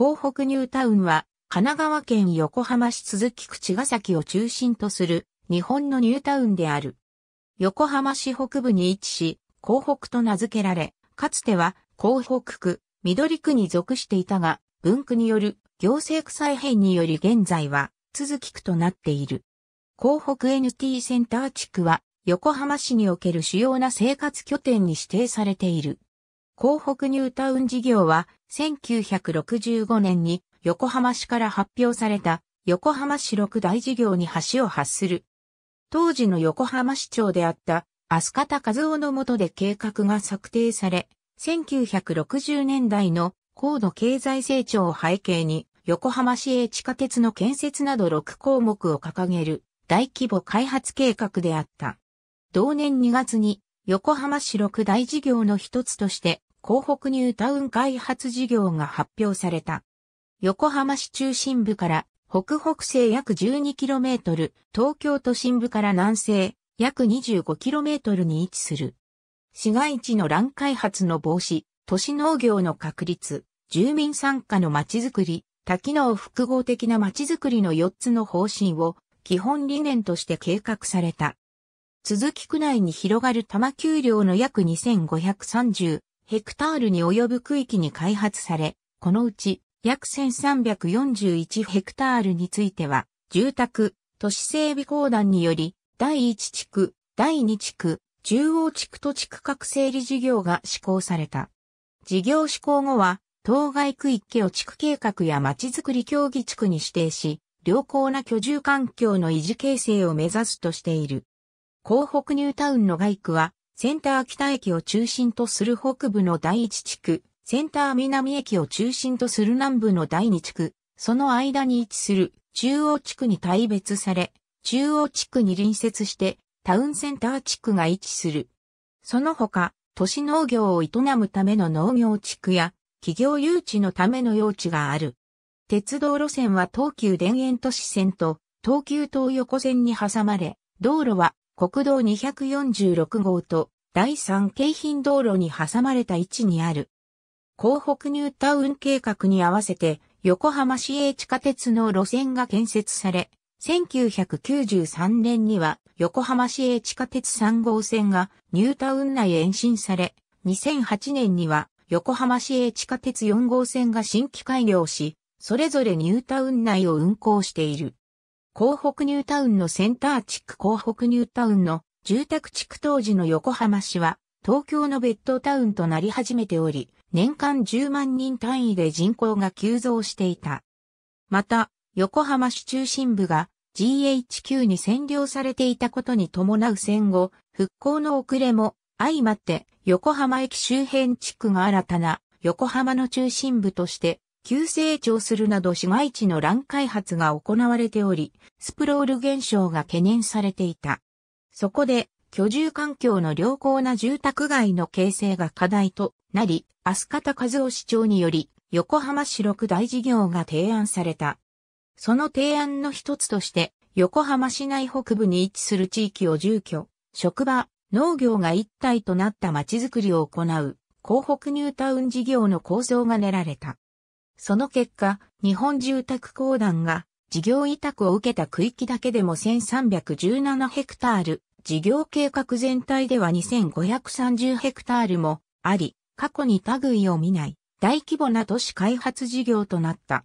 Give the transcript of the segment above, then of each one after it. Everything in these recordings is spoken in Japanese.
港北ニュータウンは、神奈川県横浜市鈴木区茅ヶ崎を中心とする日本のニュータウンである。横浜市北部に位置し、港北と名付けられ、かつては港北区、緑区に属していたが、文区による行政区再編により現在は鈴木区となっている。港北 NT センター地区は横浜市における主要な生活拠点に指定されている。港北ニュータウン事業は、1965年に横浜市から発表された横浜市六大事業に橋を発する。当時の横浜市長であった飛方和夫の下で計画が策定され、1960年代の高度経済成長を背景に横浜市営地下鉄の建設など6項目を掲げる大規模開発計画であった。同年2月に横浜市六大事業の一つとして港北ニュータウン開発事業が発表された。横浜市中心部から北北西約 12km、東京都心部から南西約 25km に位置する。市街地の乱開発の防止、都市農業の確立、住民参加のまちづくり、多機能複合的なまちづくりの4つの方針を基本理念として計画された。鈴木区内に広がる多摩丘陵の約2530ヘクタールに及ぶ区域に開発され、このうち約1341ヘクタールについては、住宅、都市整備公団により、第1地区、第2地区、中央地区と地区画整理事業が施行された。事業施行後は、当該区域を地区計画や町づくり協議地区に指定し、良好な居住環境の維持形成を目指すとしている。港北ニュータウンの外区は、センター北駅を中心とする北部の第一地区、センター南駅を中心とする南部の第二地区、その間に位置する中央地区に大別され、中央地区に隣接してタウンセンター地区が位置する。その他、都市農業を営むための農業地区や企業誘致のための用地がある。鉄道路線は東急田園都市線と東急東横線に挟まれ、道路は国道246号と第3京浜道路に挟まれた位置にある。港北ニュータウン計画に合わせて横浜市営地下鉄の路線が建設され、1993年には横浜市営地下鉄3号線がニュータウン内延伸され、2008年には横浜市営地下鉄4号線が新規開業し、それぞれニュータウン内を運行している。港北ニュータウンのセンター地区港北ニュータウンの住宅地区当時の横浜市は東京のベッドタウンとなり始めており、年間10万人単位で人口が急増していた。また、横浜市中心部が GHQ に占領されていたことに伴う戦後、復興の遅れも相まって横浜駅周辺地区が新たな横浜の中心部として急成長するなど市街地の乱開発が行われており、スプロール現象が懸念されていた。そこで、居住環境の良好な住宅街の形成が課題となり、飛方和夫市長により、横浜市六大事業が提案された。その提案の一つとして、横浜市内北部に位置する地域を住居、職場、農業が一体となった街づくりを行う、港北ニュータウン事業の構想が練られた。その結果、日本住宅公団が事業委託を受けた区域だけでも1317ヘクタール、事業計画全体では2530ヘクタールもあり、過去に類を見ない大規模な都市開発事業となった。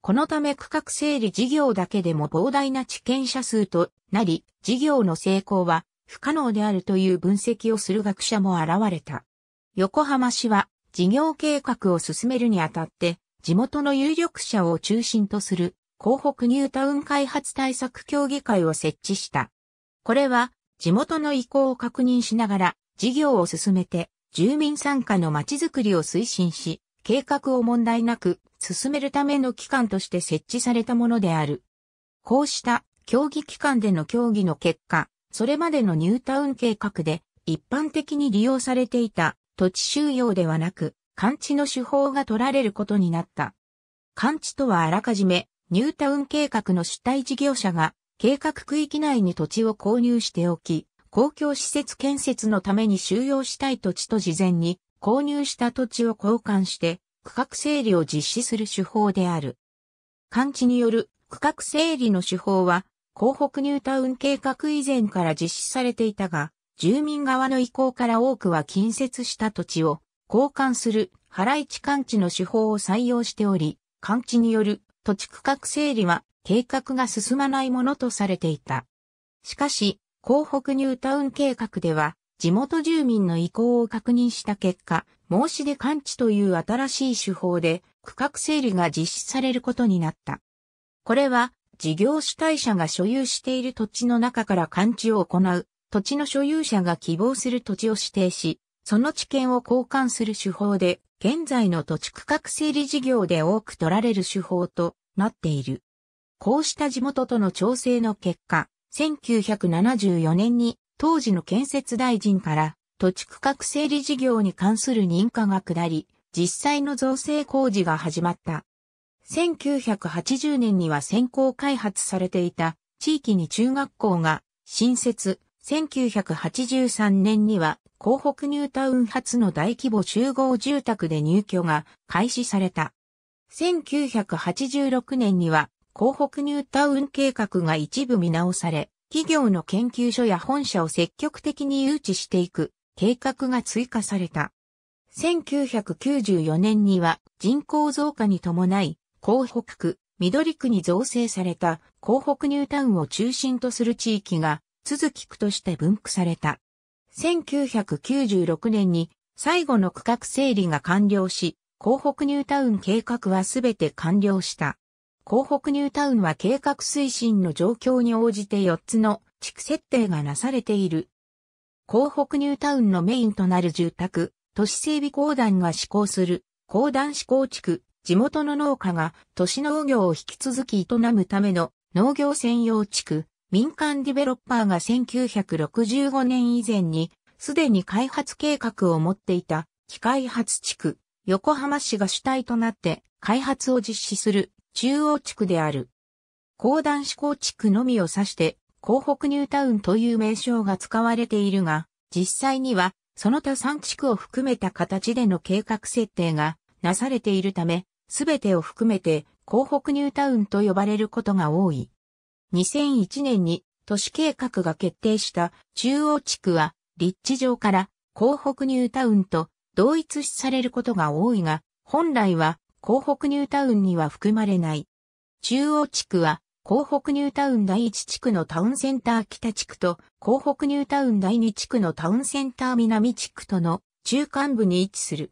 このため区画整理事業だけでも膨大な知見者数となり、事業の成功は不可能であるという分析をする学者も現れた。横浜市は事業計画を進めるにあたって地元の有力者を中心とする広北ニュータウン開発対策協議会を設置した。これは地元の意向を確認しながら事業を進めて住民参加のまちづくりを推進し、計画を問題なく進めるための機関として設置されたものである。こうした協議機関での協議の結果、それまでのニュータウン計画で一般的に利用されていた土地収用ではなく、勘置の手法が取られることになった。勘置とはあらかじめ、ニュータウン計画の主体事業者が、計画区域内に土地を購入しておき、公共施設建設のために収容したい土地と事前に購入した土地を交換して区画整理を実施する手法である。勘置による区画整理の手法は、広北ニュータウン計画以前から実施されていたが、住民側の意向から多くは近接した土地を交換する払い地勘地の手法を採用しており、勘地による土地区画整理は計画が進まないものとされていた。しかし、広北ニュータウン計画では、地元住民の意向を確認した結果、申し出勘地という新しい手法で区画整理が実施されることになった。これは、事業主体者が所有している土地の中から勘地を行う、土地の所有者が希望する土地を指定し、その知見を交換する手法で、現在の土地区画整理事業で多く取られる手法となっている。こうした地元との調整の結果、1974年に当時の建設大臣から土地区画整理事業に関する認可が下り、実際の造成工事が始まった。1980年には先行開発されていた地域に中学校が新設、1983年には、港北ニュータウン初の大規模集合住宅で入居が開始された。1986年には、港北ニュータウン計画が一部見直され、企業の研究所や本社を積極的に誘致していく計画が追加された。1994年には人口増加に伴い、港北区、緑区に造成された港北ニュータウンを中心とする地域が続き区として分布された。1996年に最後の区画整理が完了し、広北ニュータウン計画はすべて完了した。広北ニュータウンは計画推進の状況に応じて4つの地区設定がなされている。広北ニュータウンのメインとなる住宅、都市整備公団が施行する、公団施行地区、地元の農家が都市農業を引き続き営むための農業専用地区、民間ディベロッパーが1965年以前に、すでに開発計画を持っていた、機械発地区、横浜市が主体となって、開発を実施する、中央地区である。高段志向地区のみを指して、港北ニュータウンという名称が使われているが、実際には、その他3地区を含めた形での計画設定がなされているため、すべてを含めて、港北ニュータウンと呼ばれることが多い。2001年に都市計画が決定した中央地区は立地上から港北ニュータウンと同一視されることが多いが、本来は港北ニュータウンには含まれない。中央地区は港北ニュータウン第1地区のタウンセンター北地区と港北ニュータウン第2地区のタウンセンター南地区との中間部に位置する。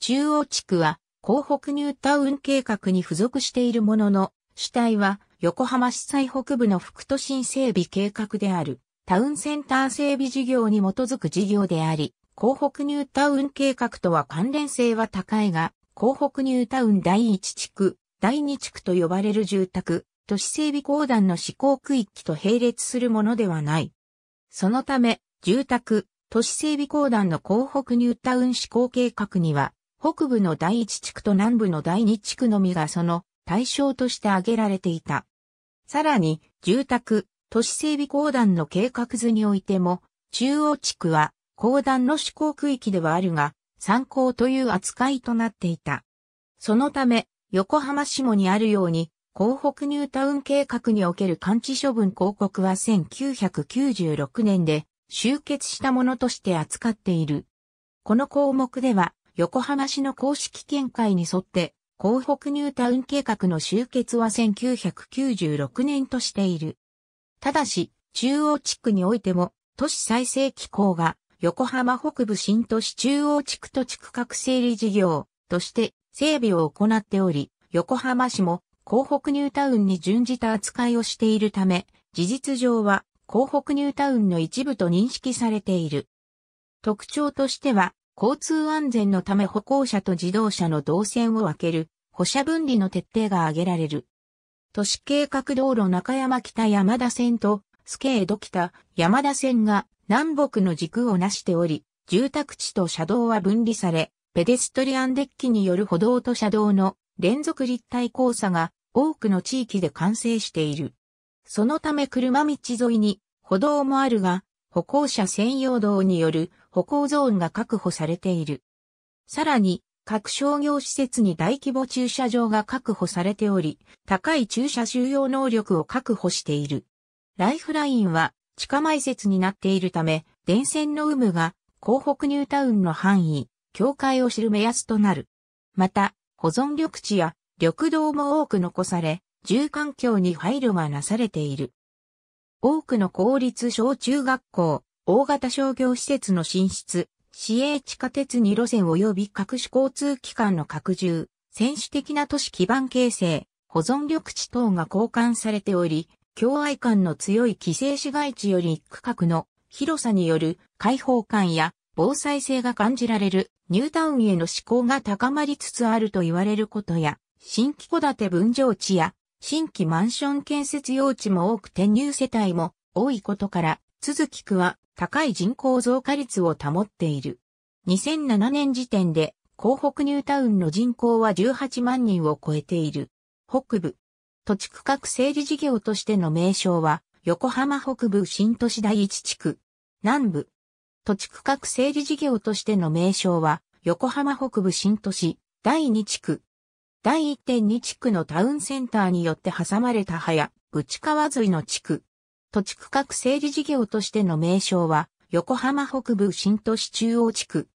中央地区は港北ニュータウン計画に付属しているものの、主体は横浜市最北部の副都心整備計画である、タウンセンター整備事業に基づく事業であり、広北ニュータウン計画とは関連性は高いが、広北ニュータウン第1地区、第2地区と呼ばれる住宅、都市整備公団の施行区域と並列するものではない。そのため、住宅、都市整備公団の広北ニュータウン施行計画には、北部の第1地区と南部の第2地区のみがその対象として挙げられていた。さらに、住宅、都市整備公団の計画図においても、中央地区は公団の施行区域ではあるが、参考という扱いとなっていた。そのため、横浜市もにあるように、港北ニュータウン計画における完治処分広告は1996年で集結したものとして扱っている。この項目では、横浜市の公式見解に沿って、港北ニュータウン計画の終結は1996年としている。ただし、中央地区においても、都市再生機構が、横浜北部新都市中央地区と地区各整理事業として整備を行っており、横浜市も港北ニュータウンに準じた扱いをしているため、事実上は港北ニュータウンの一部と認識されている。特徴としては、交通安全のため歩行者と自動車の動線を分ける、歩車分離の徹底が挙げられる。都市計画道路中山北山田線と、スケード北山田線が南北の軸をなしており、住宅地と車道は分離され、ペデストリアンデッキによる歩道と車道の連続立体交差が多くの地域で完成している。そのため車道沿いに歩道もあるが、歩行者専用道による歩行ゾーンが確保されている。さらに、各商業施設に大規模駐車場が確保されており、高い駐車収容能力を確保している。ライフラインは地下埋設になっているため、電線の有無が広北ニュータウンの範囲、境界を知る目安となる。また、保存緑地や緑道も多く残され、住環境に配慮がなされている。多くの公立小中学校、大型商業施設の進出、市営地下鉄2路線及び各種交通機関の拡充、選手的な都市基盤形成、保存緑地等が交換されており、境愛感の強い規制市街地より区画の広さによる開放感や防災性が感じられるニュータウンへの志向が高まりつつあると言われることや、新規戸建て分譲地や新規マンション建設用地も多く転入世帯も多いことから、都筑区は高い人口増加率を保っている。2007年時点で、港北ニュータウンの人口は18万人を超えている。北部。土地区画整理事業としての名称は、横浜北部新都市第一地区。南部。土地区画整理事業としての名称は、横浜北部新都市第二地区。第1.2地区のタウンセンターによって挟まれた早、内川沿いの地区。土地区画整理事業としての名称は、横浜北部新都市中央地区。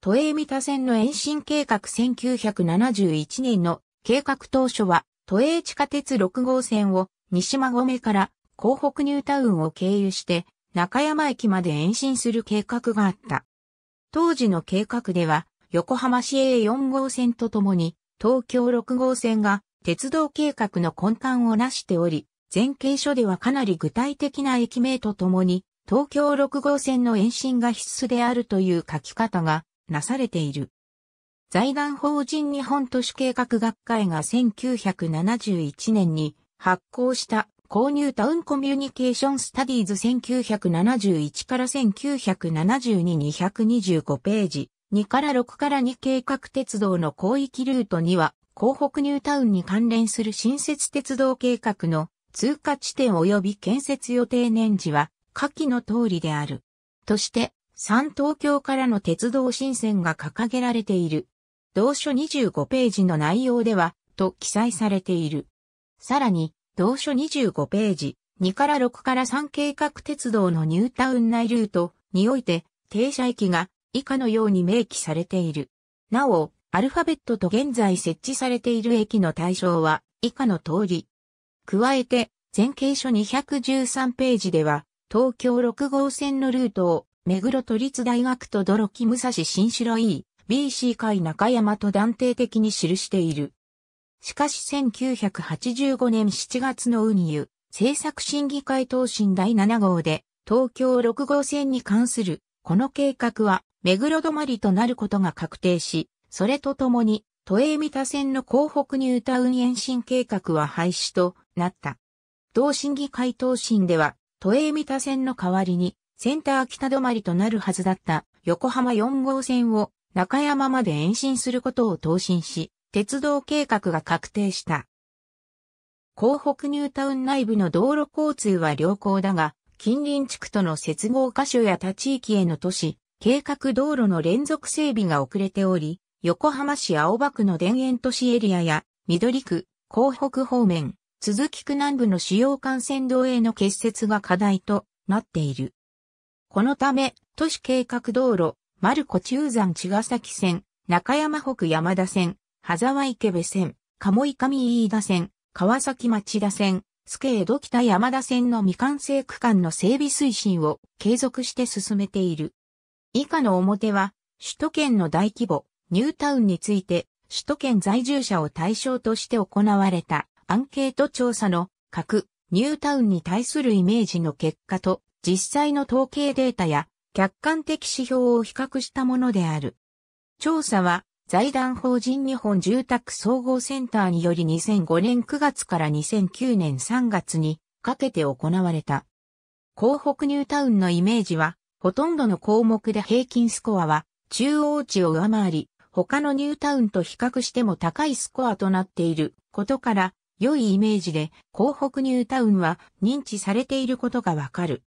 都営三田線の延伸計画1971年の計画当初は、都営地下鉄6号線を西馬込から港北ニュータウンを経由して中山駅まで延伸する計画があった。当時の計画では横浜市営4号線とともに東京6号線が鉄道計画の根幹をなしており、前景書ではかなり具体的な駅名とともに、東京6号線の延伸が必須であるという書き方がなされている。財団法人日本都市計画学会が1971年に発行した購入タウンコミュニケーションスタディーズ1971から1972 225ページ。2から6から2計画鉄道の広域ルートには、広北ニュータウンに関連する新設鉄道計画の通過地点及び建設予定年次は、下記の通りである。として、3東京からの鉄道新線が掲げられている。同書25ページの内容では、と記載されている。さらに、同書25ページ、2から6から3計画鉄道のニュータウン内ルートにおいて、停車駅が以下のように明記されている。なお、アルファベットと現在設置されている駅の対象は以下の通り。加えて、前景書213ページでは、東京6号線のルートを、目黒都立大学と泥木武蔵新城 E、BC 会中山と断定的に記している。しかし1985年7月の運輸、政策審議会答申第7号で、東京6号線に関する、この計画は、目黒止まりとなることが確定し、それとともに、都営三田線の港北ニュータウン延伸計画は廃止となった。同審議会答申では、都営三田線の代わりに、センター北止まりとなるはずだった横浜4号線を中山まで延伸することを答申し、鉄道計画が確定した。港北ニュータウン内部の道路交通は良好だが、近隣地区との接合箇所や他地域への都市、計画道路の連続整備が遅れており、横浜市青葉区の田園都市エリアや、緑区、港北方面、鈴木区南部の主要幹線道への結節が課題となっている。このため、都市計画道路、丸子中山茅ヶ崎線、中山北山田線、羽沢池部線、鴨井上飯田線、川崎町田線、助江戸北山田線の未完成区間の整備推進を継続して進めている。以下の表は、首都圏の大規模、ニュータウンについて、首都圏在住者を対象として行われたアンケート調査の各ニュータウンに対するイメージの結果と実際の統計データや客観的指標を比較したものである。調査は財団法人日本住宅総合センターにより2005年9月から2009年3月にかけて行われた。港北ニュータウンのイメージはほとんどの項目で平均スコアは中央値を上回り、他のニュータウンと比較しても高いスコアとなっていることから、良いイメージで、広北ニュータウンは認知されていることがわかる。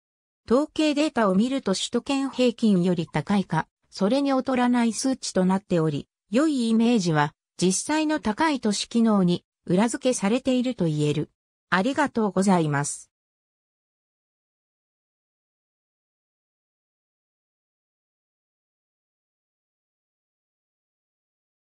統計データを見ると首都圏平均より高いか、それに劣らない数値となっており、良いイメージは、実際の高い都市機能に裏付けされていると言える。ありがとうございます。